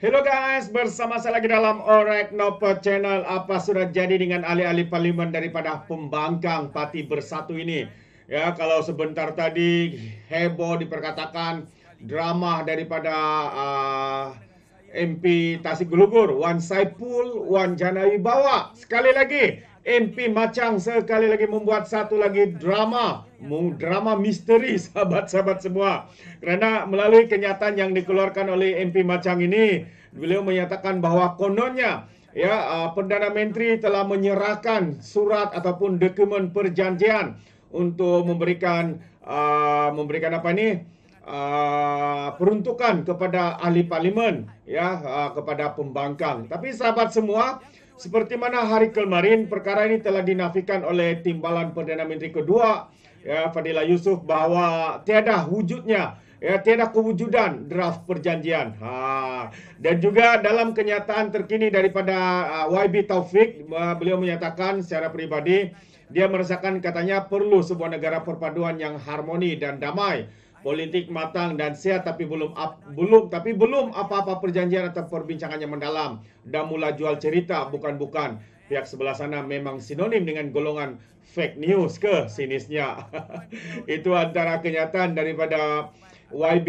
Hello guys, bersama saya lagi dalam Orek Nopo Channel. Apa sudah jadi dengan ahli-ahli parlimen daripada pembangkang Parti Bersatu ini? Ya, kalau sebentar tadi heboh diperkatakan drama daripada uh, MP Tasik Gelugur Wan Saipul, Wan Jana bawa Sekali lagi, MP Macang sekali lagi membuat satu lagi drama drama misteri sahabat-sahabat semua kerana melalui kenyataan yang dikeluarkan oleh MP Macang ini beliau menyatakan bahawa kononnya ya uh, Perdana Menteri telah menyerahkan surat ataupun dokumen perjanjian untuk memberikan uh, memberikan apa ini uh, peruntukan kepada ahli parlimen ya uh, kepada pembangkang tapi sahabat semua seperti mana hari kemarin perkara ini telah dinafikan oleh timbalan Perdana Menteri kedua ya Fadila Yusuf bahawa tiada wujudnya ya tiada kewujudan draft perjanjian. Ha dan juga dalam kenyataan terkini daripada uh, YB Taufik uh, beliau menyatakan secara peribadi dia merasakan katanya perlu sebuah negara perpaduan yang harmoni dan damai politik matang dan sehat tapi belum ap, belum tapi belum apa-apa perjanjian atau perbincangannya mendalam dan mula jual cerita bukan bukan pihak sebelah sana memang sinonim dengan golongan fake news ke sinisnya itu antara kenyataan daripada YB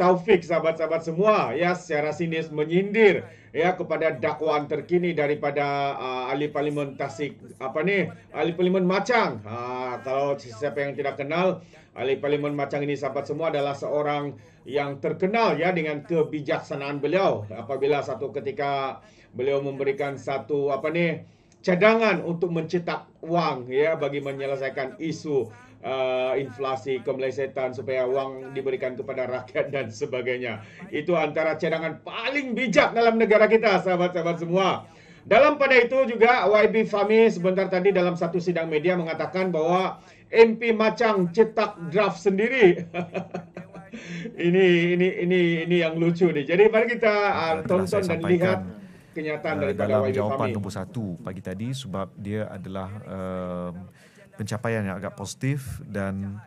Taufik sahabat-sahabat semua ya secara sinis menyindir ya kepada dakwaan terkini daripada uh, ahli parlimen Tasik apa ni ahli parlimen Macang uh, kalau siapa yang tidak kenal ahli parlimen Macang ini sahabat semua adalah seorang yang terkenal ya dengan kebijaksanaan beliau apabila satu ketika beliau memberikan satu apa ni cadangan untuk mencetak wang ya bagi menyelesaikan isu uh, inflasi kemelesetan supaya wang diberikan kepada rakyat dan sebagainya. Itu antara cadangan paling bijak dalam negara kita, sahabat-sahabat semua. Dalam pada itu juga YB Fami sebentar tadi dalam satu sidang media mengatakan bahwa MP Macang cetak draft sendiri. ini ini ini ini yang lucu nih. Jadi mari kita uh, tonton dan lihat kenyataan uh, daripada dalam YB Fami. Jawapan nombor satu pagi tadi sebab dia adalah uh, pencapaian yang agak positif dan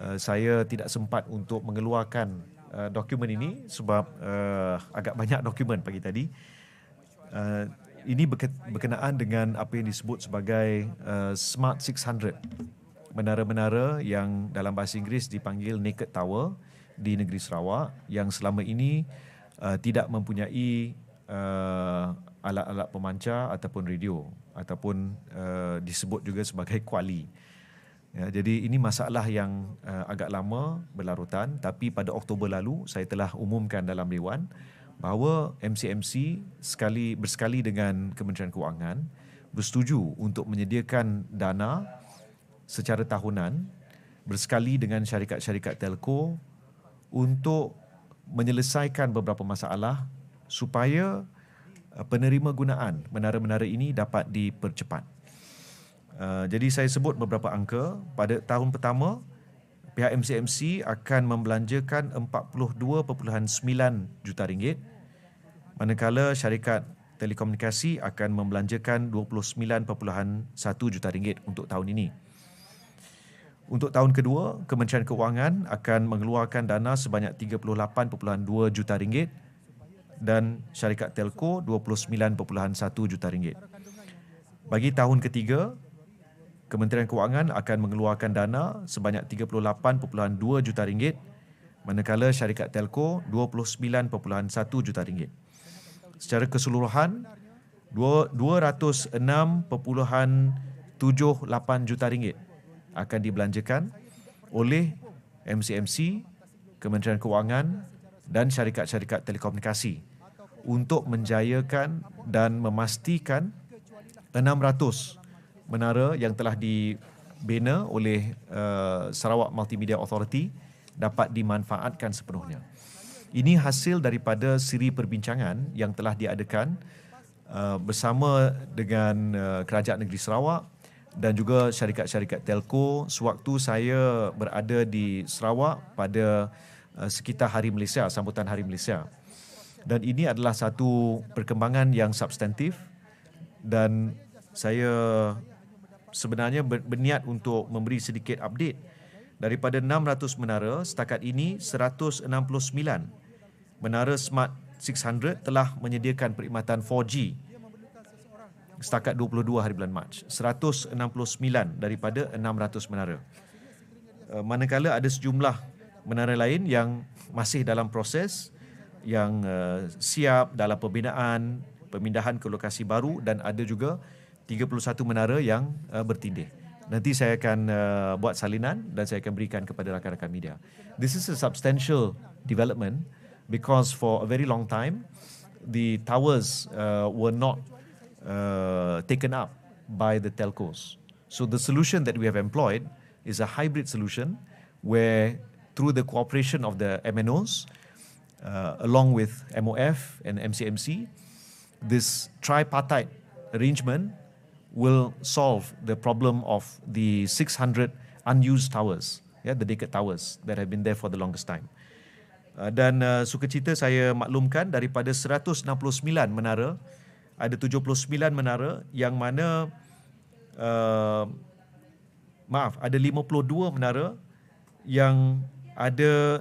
uh, saya tidak sempat untuk mengeluarkan uh, dokumen ini sebab uh, agak banyak dokumen pagi tadi. Uh, ini berkenaan dengan apa yang disebut sebagai uh, Smart 600. Menara-menara yang dalam bahasa Inggeris dipanggil Naked Tower di negeri Sarawak yang selama ini uh, tidak mempunyai alat-alat pemancar ataupun radio ataupun uh, disebut juga sebagai kuali. Ya, jadi ini masalah yang uh, agak lama berlarutan tapi pada Oktober lalu saya telah umumkan dalam dewan bahawa MCMC sekali bersekali dengan Kementerian Kewangan bersetuju untuk menyediakan dana secara tahunan bersekali dengan syarikat-syarikat telco untuk menyelesaikan beberapa masalah supaya Eh, penerima gunaan menara-menara ini dapat dipercepat. Eh, jadi saya sebut beberapa angka. Pada tahun pertama, pihak MCMC akan membelanjakan 42.9 juta ringgit manakala syarikat telekomunikasi akan membelanjakan 29.1 juta ringgit untuk tahun ini. Untuk tahun kedua, Kementerian Keuangan akan mengeluarkan dana sebanyak 38.2 juta ringgit dan syarikat telco 29.1 juta ringgit. Bagi tahun ketiga, Kementerian Kewangan akan mengeluarkan dana sebanyak 38.2 juta ringgit manakala syarikat telco 29.1 juta ringgit. Secara keseluruhan 206.78 juta ringgit akan dibelanjakan oleh MCMC, Kementerian Kewangan, dan syarikat-syarikat telekomunikasi untuk menjayakan dan memastikan 600 menara yang telah dibina oleh uh, Sarawak Multimedia Authority dapat dimanfaatkan sepenuhnya. Ini hasil daripada siri perbincangan yang telah diadakan uh, bersama dengan uh, Kerajaan Negeri Sarawak dan juga syarikat-syarikat telco sewaktu saya berada di Sarawak pada Eh, sekitar Hari Malaysia, sambutan Hari Malaysia. Dan ini adalah satu perkembangan yang substantif dan saya sebenarnya berniat untuk memberi sedikit update daripada 600 menara setakat ini 169 menara smart 600 telah menyediakan perkhidmatan 4G setakat 22 hari bulan Mac 169 daripada 600 menara eh, manakala ada sejumlah menara lain yang masih dalam proses yang uh, siap dalam pembinaan pemindahan ke lokasi baru dan ada juga 31 menara yang uh, bertindih. Nanti saya akan uh, buat salinan dan saya akan berikan kepada rakan-rakan media. This is a substantial development because for a very long time the towers uh, were not uh, taken up by the telcos. So the solution that we have employed is a hybrid solution where through the cooperation of the MNOs, uh, along with MOF and MCMC, this tripartite arrangement will solve the problem of the 600 unused towers, yeah, the Dekat Towers that have been there for the longest time. Uh, dan uh, cita saya maklumkan daripada 169 menara, ada 79 menara yang mana, uh, maaf, ada 52 menara yang ada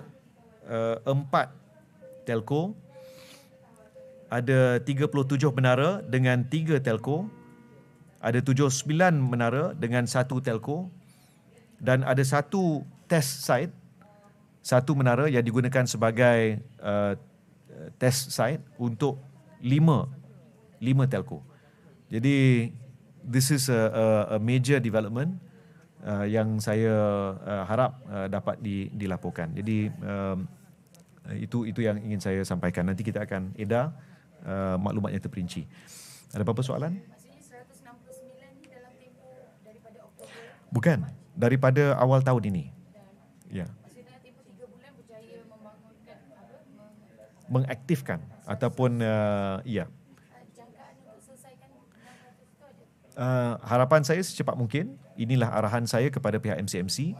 uh, empat telco, ada 37 menara dengan tiga telco, ada 79 menara dengan satu telco dan ada satu test site, satu menara yang digunakan sebagai uh, test site untuk lima, lima telco. Jadi, this is a, a, a major development uh, yang saya uh, harap uh, dapat di, dilaporkan. Jadi um, uh, itu itu yang ingin saya sampaikan. Nanti kita akan edar uh, maklumat yang terperinci. Ada apa-apa soalan? Bukan daripada awal tahun ini. Ya. Mengaktifkan ataupun uh, ya. Yeah. uh, harapan saya secepat mungkin inilah arahan saya kepada pihak MCMC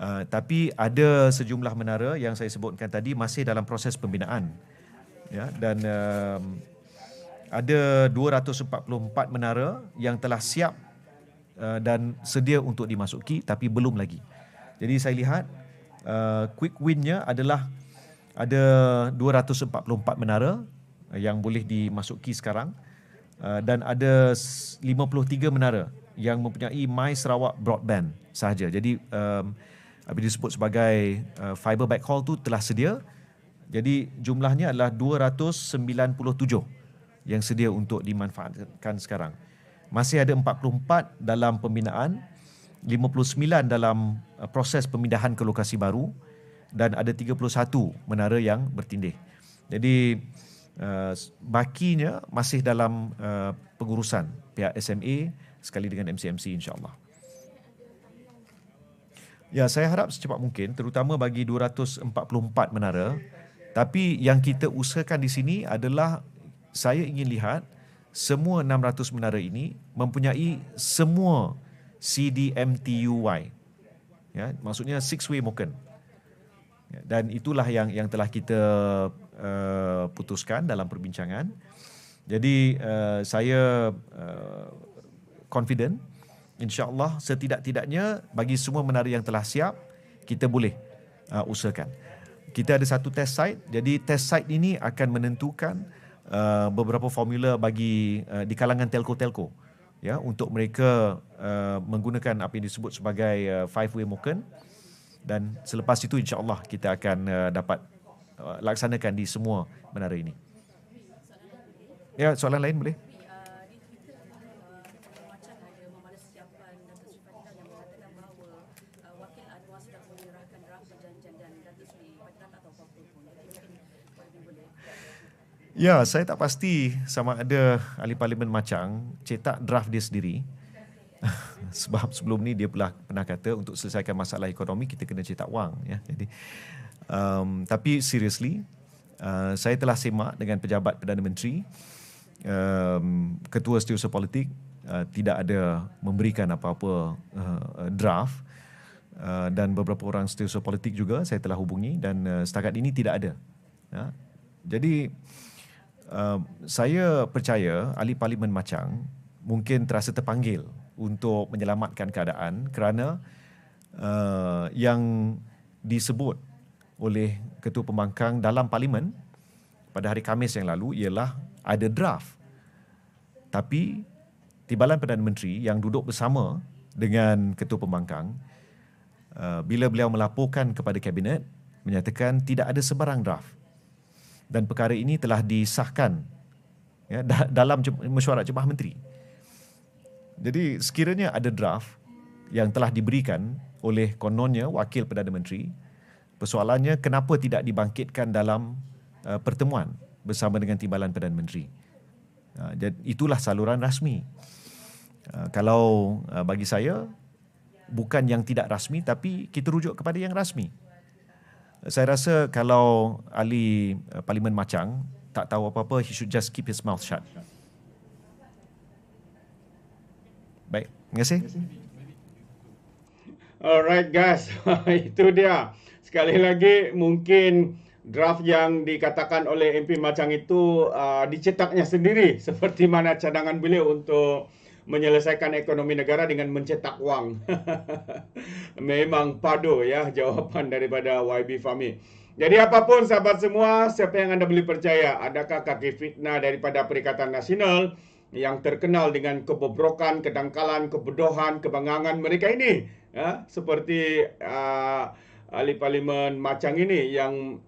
uh, eh, tapi ada sejumlah menara yang saya sebutkan tadi masih dalam proses pembinaan ya dan uh, ada 244 menara yang telah siap uh, dan sedia untuk dimasuki tapi belum lagi jadi saya lihat uh, quick winnya adalah ada 244 menara yang boleh dimasuki sekarang uh, Uh, dan ada 53 menara yang mempunyai My Sarawak Broadband sahaja. Jadi um, apa disebut sebagai uh, fiber backhaul tu telah sedia. Jadi jumlahnya adalah 297 yang sedia untuk dimanfaatkan sekarang. Masih ada 44 dalam pembinaan, 59 dalam uh, proses pemindahan ke lokasi baru dan ada 31 menara yang bertindih. Jadi Eh, bakinya masih dalam uh, pengurusan pihak SME sekali dengan MCMC insyaAllah. Ya, saya harap secepat mungkin terutama bagi 244 menara. Tapi yang kita usahakan di sini adalah saya ingin lihat semua 600 menara ini mempunyai semua CDMTUY. Ya, maksudnya six way mungkin. Ya, dan itulah yang yang telah kita Eh, putuskan dalam perbincangan. Jadi uh, saya uh, confident insya-Allah setidak-tidaknya bagi semua menara yang telah siap kita boleh uh, usahakan. Kita ada satu test site. Jadi test site ini akan menentukan uh, beberapa formula bagi uh, di kalangan telco-telco ya untuk mereka uh, menggunakan apa yang disebut sebagai uh, five way mokan dan selepas itu insya-Allah kita akan uh, dapat Uh, laksanakan di semua menara ini. Ya, soalan lain boleh? Ya, saya tak pasti sama ada ahli parlimen Macang cetak draft dia sendiri. Sebab sebelum ni dia pernah kata untuk selesaikan masalah ekonomi kita kena cetak wang. Ya. Jadi, Um, tapi seriously, uh, saya telah semak dengan pejabat Perdana Menteri, um, ketua setiausaha politik, Uh, tidak ada memberikan apa-apa uh, uh draft uh, dan beberapa orang setiausaha politik juga saya telah hubungi dan uh, setakat ini tidak ada. Ya. Jadi uh, saya percaya ahli parlimen Macang mungkin terasa terpanggil untuk menyelamatkan keadaan kerana uh, yang disebut oleh Ketua Pembangkang dalam Parlimen pada hari Kamis yang lalu ialah ada draft. Tapi timbalan Perdana Menteri yang duduk bersama dengan Ketua Pembangkang uh, bila beliau melaporkan kepada Kabinet menyatakan tidak ada sebarang draft. Dan perkara ini telah disahkan ya, dalam mesyuarat Jemaah Menteri. Jadi sekiranya ada draft yang telah diberikan oleh kononnya Wakil Perdana Menteri Persoalannya kenapa tidak dibangkitkan dalam uh, pertemuan bersama dengan Timbalan Perdana Menteri. Uh, itulah saluran rasmi. Uh, kalau uh, bagi saya, bukan yang tidak rasmi tapi kita rujuk kepada yang rasmi. Uh, saya rasa kalau ahli uh, Parlimen Macang tak tahu apa-apa, he should just keep his mouth shut. Baik, terima kasih. Alright guys, itu dia. sekali lagi mungkin draft yang dikatakan oleh MP Macang itu uh, dicetaknya sendiri seperti mana cadangan beliau untuk menyelesaikan ekonomi negara dengan mencetak uang Memang padu ya jawaban daripada YB Fahmi. Jadi apapun sahabat semua, siapa yang anda beli percaya? Adakah kaki fitnah daripada Perikatan Nasional yang terkenal dengan kebobrokan, kedangkalan, kebodohan, kebangangan mereka ini? Ya, seperti uh, ahli parlimen macang ini yang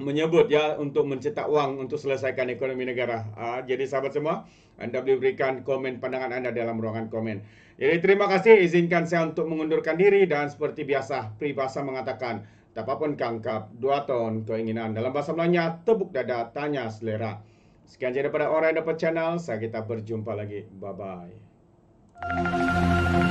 menyebut ya untuk mencetak wang untuk selesaikan ekonomi negara. Ah, jadi sahabat semua, anda boleh berikan komen pandangan anda dalam ruangan komen. Jadi terima kasih izinkan saya untuk mengundurkan diri dan seperti biasa peribahasa mengatakan tak apapun kangkap dua ton keinginan dalam bahasa Melayu tebuk dada tanya selera. Sekian saja daripada orang yang dapat channel saya kita berjumpa lagi. Bye bye.